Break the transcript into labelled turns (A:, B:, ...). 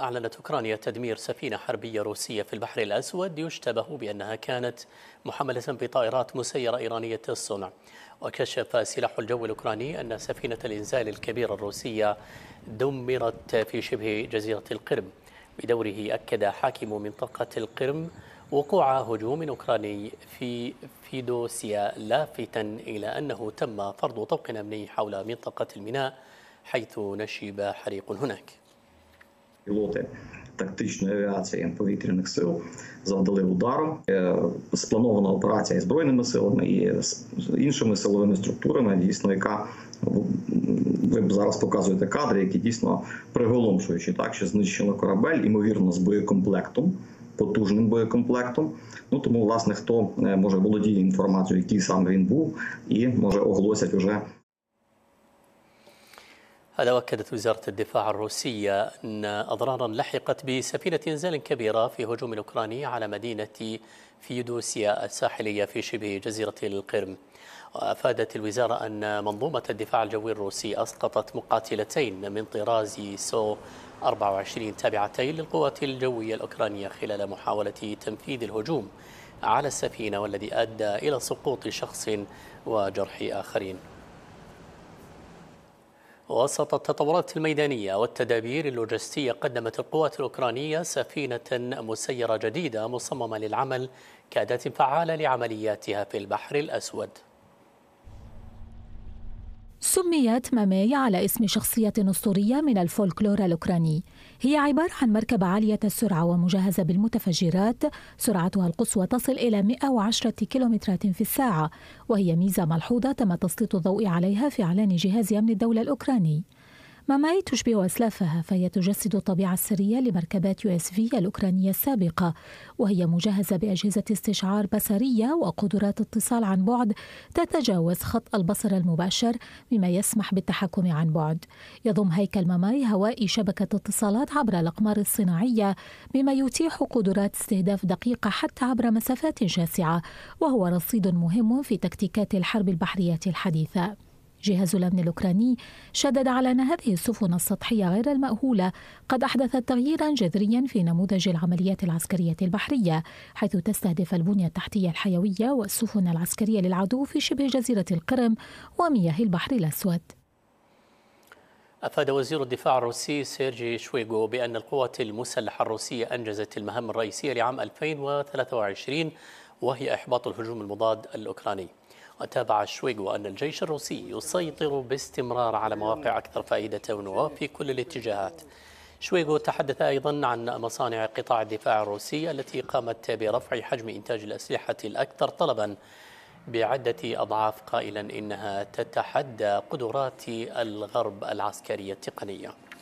A: أعلنت أوكرانيا تدمير سفينة حربية روسية في البحر الأسود يشتبه بأنها كانت محملة بطائرات مسيرة إيرانية الصنع وكشف سلاح الجو الأوكراني أن سفينة الإنزال الكبيرة الروسية دمرت في شبه جزيرة القرم بدوره أكد حاكم منطقة القرم وقوع هجوم أوكراني في فيدوسيا لافتا إلى أنه تم فرض طوق أمني حول منطقة الميناء حيث نشب حريق هناك
B: Пілоти тактичної авіації повітряних сил завдали удару. Е, спланована операція і збройними силами і з іншими силовими структурами, дійсно, яка ви зараз показуєте кадри, які дійсно приголомшуючі, так що знищено корабель, імовірно, з боєкомплектом. Потужним боєкомплектом, ну тому власне хто е, може володіє інформацією, який сам він був, і може оголосять уже
A: هذا وأكدت وزارة الدفاع الروسية أن أضرارا لحقت بسفينة إنزال كبيرة في هجوم أوكراني على مدينة فيودوسيا الساحلية في شبه جزيرة القرم وأفادت الوزارة أن منظومة الدفاع الجوي الروسي أسقطت مقاتلتين من طراز سو 24 تابعتين للقوات الجوية الأوكرانية خلال محاولة تنفيذ الهجوم على السفينة والذي أدى إلى سقوط شخص وجرح آخرين وسط التطورات الميدانية والتدابير اللوجستية قدمت القوات الأوكرانية سفينة مسيرة جديدة مصممة للعمل كأداة فعالة لعملياتها في البحر الأسود
C: سميت مامي على اسم شخصية أسطورية من الفولكلور الأوكراني هي عبارة عن مركبة عالية السرعة ومجهزة بالمتفجرات سرعتها القصوى تصل إلى 110 كيلومترات في الساعة وهي ميزة ملحوظة تم تسليط الضوء عليها في إعلان جهاز أمن الدولة الأوكراني ماماي تشبه أسلافها فهي تجسد الطبيعة السرية لمركبات يو اس في الأوكرانية السابقة وهي مجهزة بأجهزة استشعار بصرية وقدرات اتصال عن بعد تتجاوز خط البصر المباشر مما يسمح بالتحكم عن بعد يضم هيكل ماماي هوائي شبكة اتصالات عبر الأقمار الصناعية مما يتيح قدرات استهداف دقيقة حتى عبر مسافات شاسعة وهو رصيد مهم في تكتيكات الحرب البحرية الحديثة جهاز الأمن الأوكراني شدد على أن هذه السفن السطحية غير المأهولة قد أحدثت تغييرا جذريا في نموذج العمليات العسكرية البحرية حيث تستهدف البنية التحتية الحيوية والسفن العسكرية للعدو في شبه جزيرة القرم ومياه البحر الأسود
A: أفاد وزير الدفاع الروسي سيرجي شويغو بأن القوات المسلحة الروسية أنجزت المهام الرئيسية لعام 2023 وهي إحباط الهجوم المضاد الأوكراني وتابع شويغو أن الجيش الروسي يسيطر باستمرار على مواقع أكثر فائدة وفي كل الاتجاهات شويغو تحدث أيضا عن مصانع قطاع الدفاع الروسي التي قامت برفع حجم إنتاج الأسلحة الأكثر طلبا بعدة أضعاف قائلا إنها تتحدى قدرات الغرب العسكرية التقنية